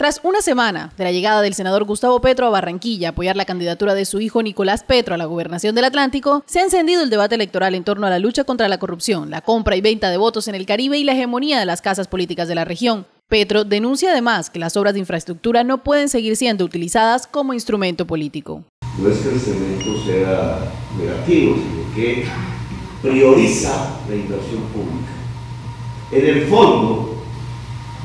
Tras una semana de la llegada del senador Gustavo Petro a Barranquilla a apoyar la candidatura de su hijo Nicolás Petro a la gobernación del Atlántico, se ha encendido el debate electoral en torno a la lucha contra la corrupción, la compra y venta de votos en el Caribe y la hegemonía de las casas políticas de la región. Petro denuncia además que las obras de infraestructura no pueden seguir siendo utilizadas como instrumento político. No es que el cemento sea negativo, sino que prioriza la inversión pública. En el fondo,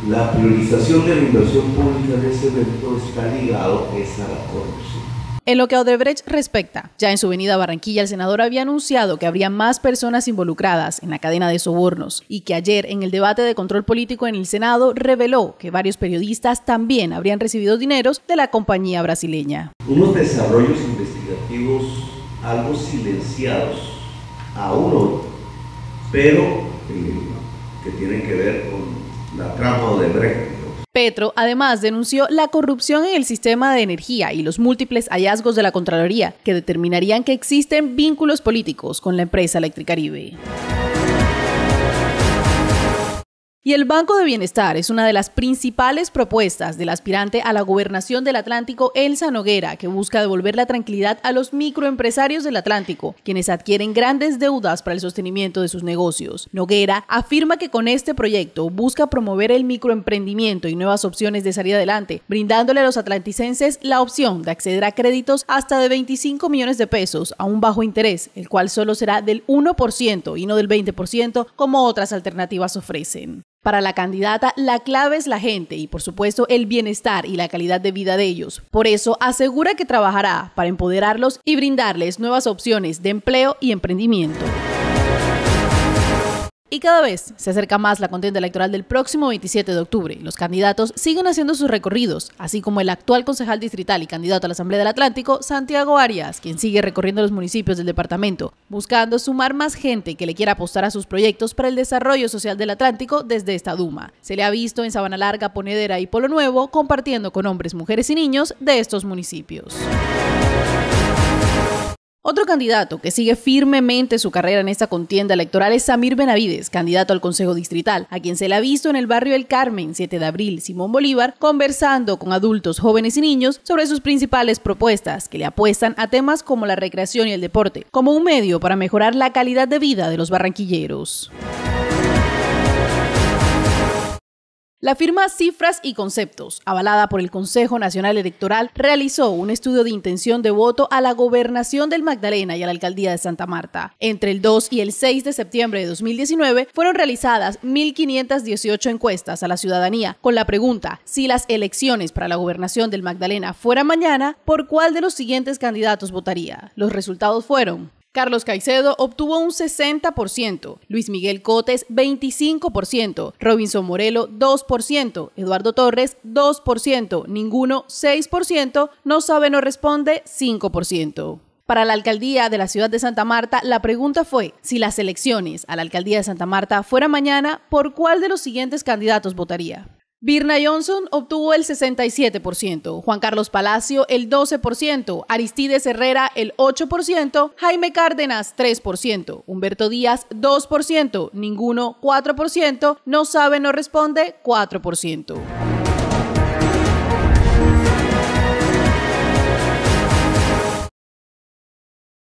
la priorización de la inversión pública en ese evento está ligado a la corrupción. En lo que a Odebrecht respecta, ya en su venida a Barranquilla, el senador había anunciado que habría más personas involucradas en la cadena de sobornos y que ayer, en el debate de control político en el Senado, reveló que varios periodistas también habrían recibido dineros de la compañía brasileña. Unos desarrollos investigativos algo silenciados aún hoy, pero eh, que tienen que ver con la Petro además denunció la corrupción en el sistema de energía y los múltiples hallazgos de la Contraloría que determinarían que existen vínculos políticos con la empresa Electricaribe. Y el Banco de Bienestar es una de las principales propuestas del aspirante a la gobernación del Atlántico, Elsa Noguera, que busca devolver la tranquilidad a los microempresarios del Atlántico, quienes adquieren grandes deudas para el sostenimiento de sus negocios. Noguera afirma que con este proyecto busca promover el microemprendimiento y nuevas opciones de salir adelante, brindándole a los atlanticenses la opción de acceder a créditos hasta de 25 millones de pesos a un bajo interés, el cual solo será del 1% y no del 20% como otras alternativas ofrecen. Para la candidata, la clave es la gente y por supuesto el bienestar y la calidad de vida de ellos. Por eso, asegura que trabajará para empoderarlos y brindarles nuevas opciones de empleo y emprendimiento. Y cada vez se acerca más la contienda electoral del próximo 27 de octubre. Los candidatos siguen haciendo sus recorridos, así como el actual concejal distrital y candidato a la Asamblea del Atlántico, Santiago Arias, quien sigue recorriendo los municipios del departamento, buscando sumar más gente que le quiera apostar a sus proyectos para el desarrollo social del Atlántico desde esta Duma. Se le ha visto en Sabana Larga, Ponedera y Polo Nuevo compartiendo con hombres, mujeres y niños de estos municipios. Otro candidato que sigue firmemente su carrera en esta contienda electoral es Samir Benavides, candidato al Consejo Distrital, a quien se le ha visto en el barrio El Carmen, 7 de abril, Simón Bolívar, conversando con adultos, jóvenes y niños sobre sus principales propuestas, que le apuestan a temas como la recreación y el deporte, como un medio para mejorar la calidad de vida de los barranquilleros. La firma Cifras y Conceptos, avalada por el Consejo Nacional Electoral, realizó un estudio de intención de voto a la gobernación del Magdalena y a la alcaldía de Santa Marta. Entre el 2 y el 6 de septiembre de 2019 fueron realizadas 1.518 encuestas a la ciudadanía con la pregunta, si las elecciones para la gobernación del Magdalena fueran mañana, ¿por cuál de los siguientes candidatos votaría? Los resultados fueron Carlos Caicedo obtuvo un 60%, Luis Miguel Cotes 25%, Robinson Morelo 2%, Eduardo Torres 2%, ninguno 6%, no sabe no responde 5%. Para la alcaldía de la ciudad de Santa Marta, la pregunta fue, si las elecciones a la alcaldía de Santa Marta fueran mañana, ¿por cuál de los siguientes candidatos votaría? Birna Johnson obtuvo el 67%, Juan Carlos Palacio el 12%, Aristides Herrera el 8%, Jaime Cárdenas 3%, Humberto Díaz 2%, ninguno 4%, no sabe, no responde 4%.